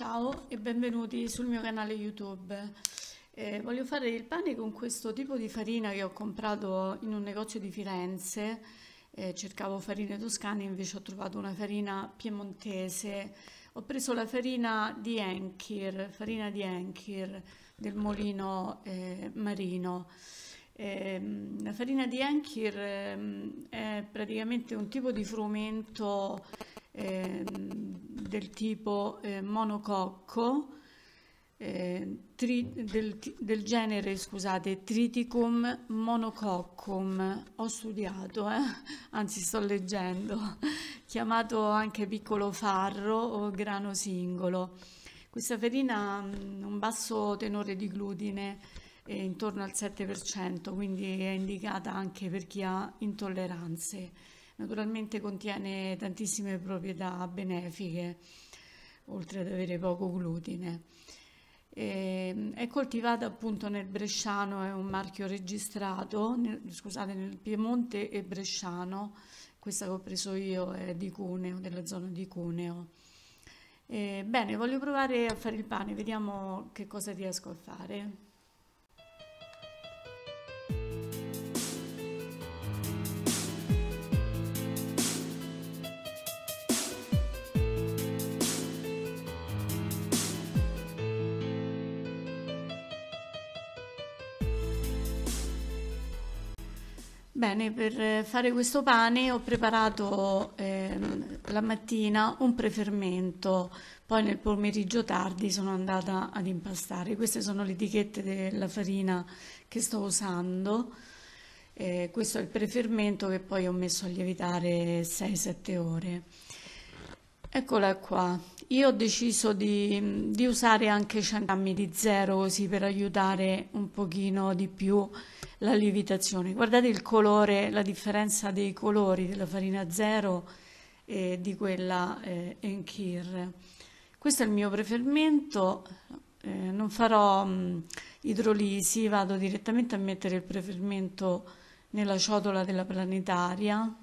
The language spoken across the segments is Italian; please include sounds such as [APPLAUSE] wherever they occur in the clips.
Ciao e benvenuti sul mio canale YouTube. Eh, voglio fare il pane con questo tipo di farina che ho comprato in un negozio di Firenze. Eh, cercavo farine toscane, invece ho trovato una farina piemontese. Ho preso la farina di Enchir, farina di Enchir del Molino eh, Marino. Ehm, la farina di Enchir ehm, è praticamente un tipo di frumento ehm, del tipo eh, monococco, eh, tri, del, del, genere scusate, Triticum monococcum, ho studiato, eh? anzi sto leggendo, chiamato anche piccolo farro o grano singolo. Questa farina ha mm, un basso tenore di glutine intorno al 7%, quindi è indicata anche per chi ha intolleranze. Naturalmente contiene tantissime proprietà benefiche, oltre ad avere poco glutine. E, ehm, è coltivata appunto nel Bresciano, è un marchio registrato, nel, scusate, nel Piemonte e Bresciano, questa che ho preso io è di Cuneo, della zona di Cuneo. E, eh, bene, voglio provare a fare il pane, vediamo che cosa riesco a fare. Bene, per eh, fare questo pane ho preparato ehm, la mattina un prefermento, poi nel pomeriggio tardi sono andata ad impastare. Queste sono le etichette della farina che sto usando. Eh, questo è il prefermento che poi ho messo a lievitare 6-7 ore. Eccola qua. Io ho deciso di, di usare anche 100 grammi di zero così per aiutare un pochino di più la lievitazione. Guardate il colore, la differenza dei colori della farina zero e di quella eh, Enkir. Questo è il mio prefermento, eh, non farò mh, mm, idrolisi, vado direttamente a mettere il prefermento nella ciotola della planetaria,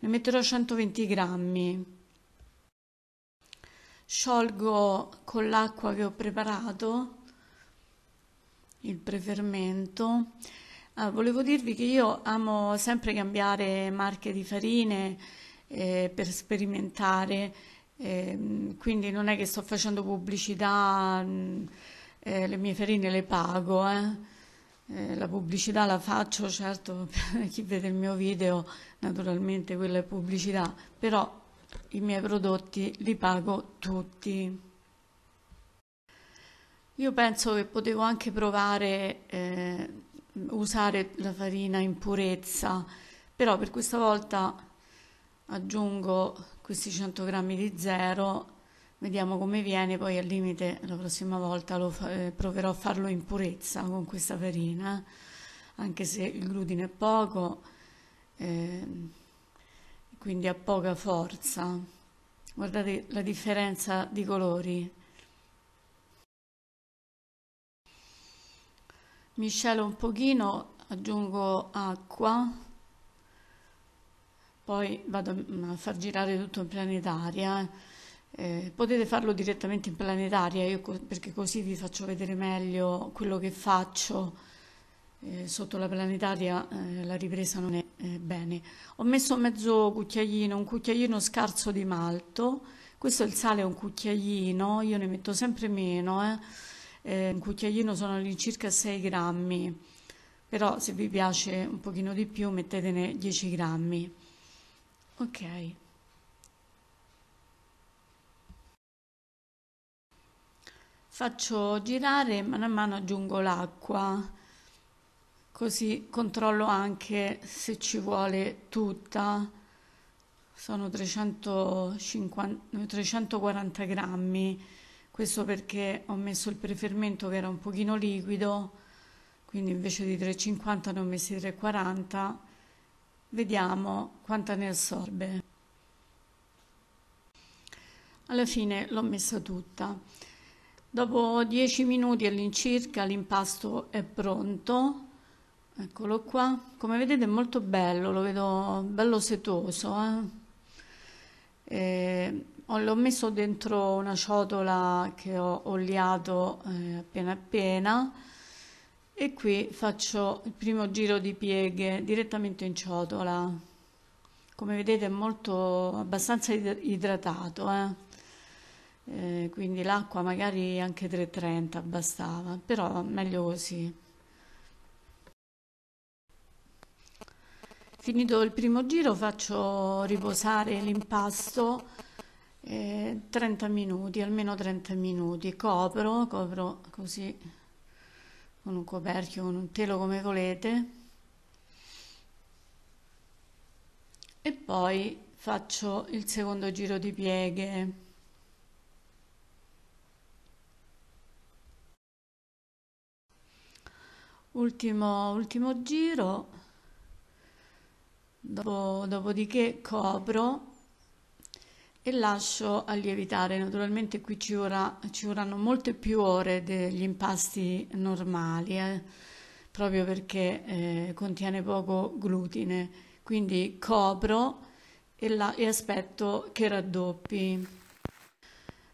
ne metterò 120 grammi sciolgo con l'acqua che ho preparato il prefermento Ah, volevo dirvi che io amo sempre cambiare marche di farine eh, per sperimentare, eh, quindi non è che sto facendo pubblicità, mm, eh, le mie farine le pago, eh. Eh, la pubblicità la faccio certo [LAUGHS] chi vede il mio video, naturalmente quella è pubblicità, però i miei prodotti li pago tutti. Io penso che potevo anche provare eh, usare la farina in purezza, però per questa volta aggiungo questi 100 grammi di zero, vediamo come viene, poi al limite la prossima volta fa, eh, proverò a farlo in purezza con questa farina, anche se il glutine è poco, eh, quindi ha poca forza. Guardate la differenza di colori. miscelo un pochino aggiungo acqua poi vado a far girare tutto in planetaria eh, eh potete farlo direttamente in planetaria co perché così vi faccio vedere meglio quello che faccio eh, sotto la planetaria eh, la ripresa non è eh, bene ho messo mezzo cucchiaino un cucchiaino scarso di malto questo è il sale un cucchiaino io ne metto sempre meno eh eh, un cucchiaino sono all'incirca 6 grammi, però se vi piace un pochino di più mettetene 10 grammi. Ok. Faccio girare e a mano aggiungo l'acqua, così controllo anche se ci vuole tutta sono 350, 340 grammi questo perché ho messo il prefermento che era un pochino liquido quindi invece di 3,50 ne ho messi 3,40 vediamo quanta ne assorbe alla fine l'ho messa tutta dopo 10 minuti all'incirca l'impasto è pronto eccolo qua come vedete è molto bello lo vedo bello setoso eh? eh Oh, l'ho messo dentro una ciotola che ho oliato eh, appena appena e qui faccio il primo giro di pieghe direttamente in ciotola. Come vedete è molto abbastanza idratato, eh? Eh, quindi l'acqua magari anche 3,30 bastava, però meglio così. Finito il primo giro faccio riposare l'impasto 30 eh, minuti, almeno 30 minuti, copro, copro così con un coperchio, con un telo come volete e poi faccio il secondo giro di pieghe. Ultimo, ultimo giro, dopo, dopodiché copro e lascio a lievitare. Naturalmente qui ci, ora, ci vorranno molte più ore degli impasti normali, eh, proprio perché eh, contiene poco glutine. Quindi copro e, la, e aspetto che raddoppi.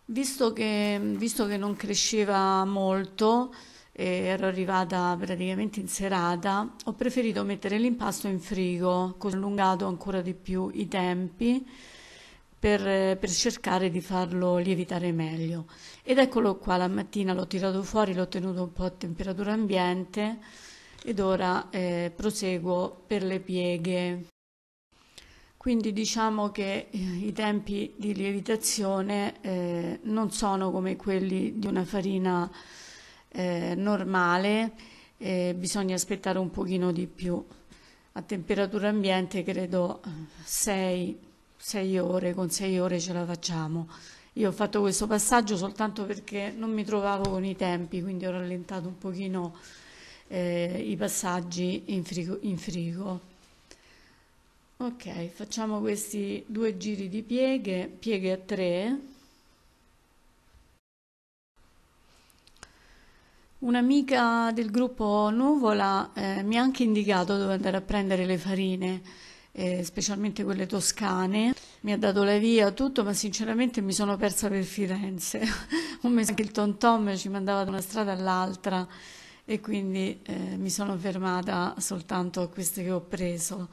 Visto che, visto che non cresceva molto, eh, ero arrivata praticamente in serata, ho preferito mettere l'impasto in frigo, così ho allungato ancora di più i tempi per, eh, per, cercare di farlo lievitare meglio. Ed eccolo qua, la mattina l'ho tirato fuori, l'ho tenuto un po' a temperatura ambiente ed ora eh, proseguo per le pieghe. Quindi diciamo che eh, i tempi di lievitazione eh, non sono come quelli di una farina eh, normale, bisogna aspettare un pochino di più. A temperatura ambiente credo 6 eh, sei ore, con sei ore ce la facciamo. Io ho fatto questo passaggio soltanto perché non mi trovavo con i tempi, quindi ho rallentato un pochino eh, i passaggi in frigo, in frigo. Ok, facciamo questi due giri di pieghe, pieghe a 3. Un'amica del gruppo Nuvola eh, mi ha anche indicato dove andare a prendere le farine eh, specialmente quelle toscane. Mi ha dato la via tutto, ma sinceramente mi sono persa per Firenze. [LAUGHS] Un mese anche il Tom ci mandava da una strada all'altra e quindi eh, mi sono fermata soltanto a queste che ho preso,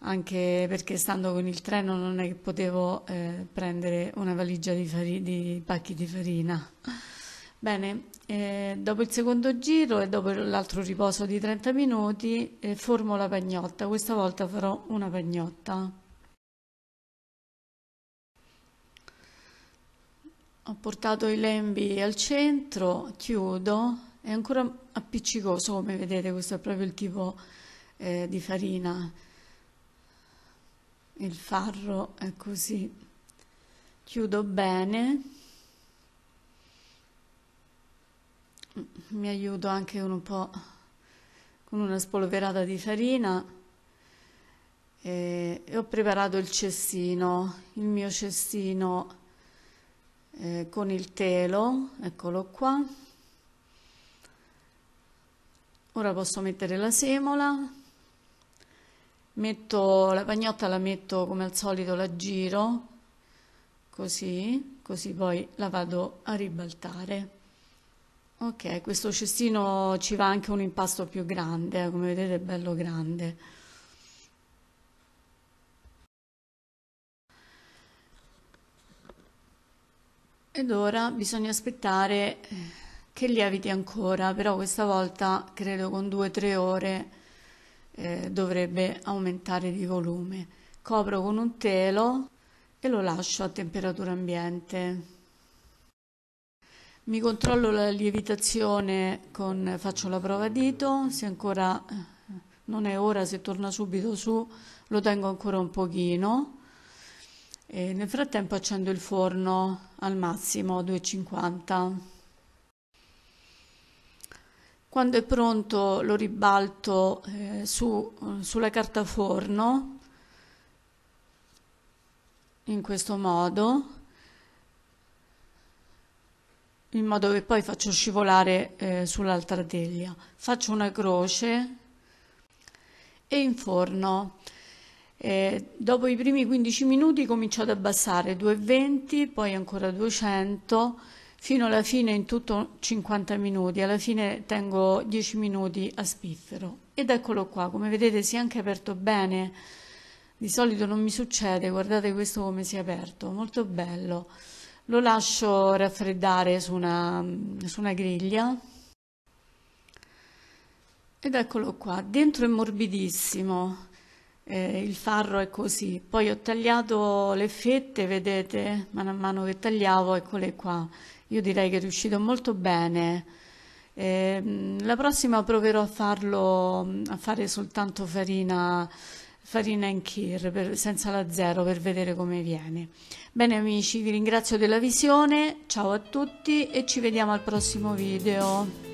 anche perché stando con il treno non è che potevo eh, prendere una valigia di, di pacchi di farina. Bene, eh, dopo il secondo giro e dopo l'altro riposo di 30 minuti eh, formo la pagnotta, questa volta farò una pagnotta. Ho portato i lembi al centro, chiudo, è ancora appiccicoso come vedete, questo è proprio il tipo eh, di farina, il farro è così. Chiudo bene. mi aiuto anche un po' con una spolverata di farina e, e ho preparato il cestino, il mio cestino eh, con il telo, eccolo qua. Ora posso mettere la semola, metto la pagnotta, la metto come al solito, la giro così, così poi la vado a ribaltare. Ok, questo cestino ci va anche un impasto più grande, eh, come vedete è bello grande. Ed ora bisogna aspettare eh, che lieviti ancora, però questa volta credo con 2-3 ore eh, dovrebbe aumentare di volume. Copro con un telo e lo lascio a temperatura ambiente. Mi controllo la lievitazione, con, faccio la prova dito, se ancora eh, non è ora, se torna subito su, lo tengo ancora un pochino. E nel frattempo accendo il forno al massimo 250. Quando è pronto lo ribalto eh, su, sulla carta forno in questo modo in modo che poi faccio scivolare eh, sull'altra teglia. Faccio una croce e inforno. Eh, dopo i primi 15 minuti comincio ad abbassare 2,20, poi ancora 200, fino alla fine in tutto 50 minuti. Alla fine tengo 10 minuti a spiffero. Ed eccolo qua, come vedete si è anche aperto bene. Di solito non mi succede, guardate questo come si è aperto, molto bello lo lascio raffreddare su una, su una griglia ed eccolo qua, dentro è morbidissimo, eh, il farro è così, poi ho tagliato le fette, vedete, mano a mano che tagliavo, eccole qua, io direi che è riuscito molto bene, eh, la prossima proverò a farlo, a fare soltanto farina farina in kir per, senza la zero per vedere come viene. Bene amici, vi ringrazio della visione, ciao a tutti e ci vediamo al prossimo video.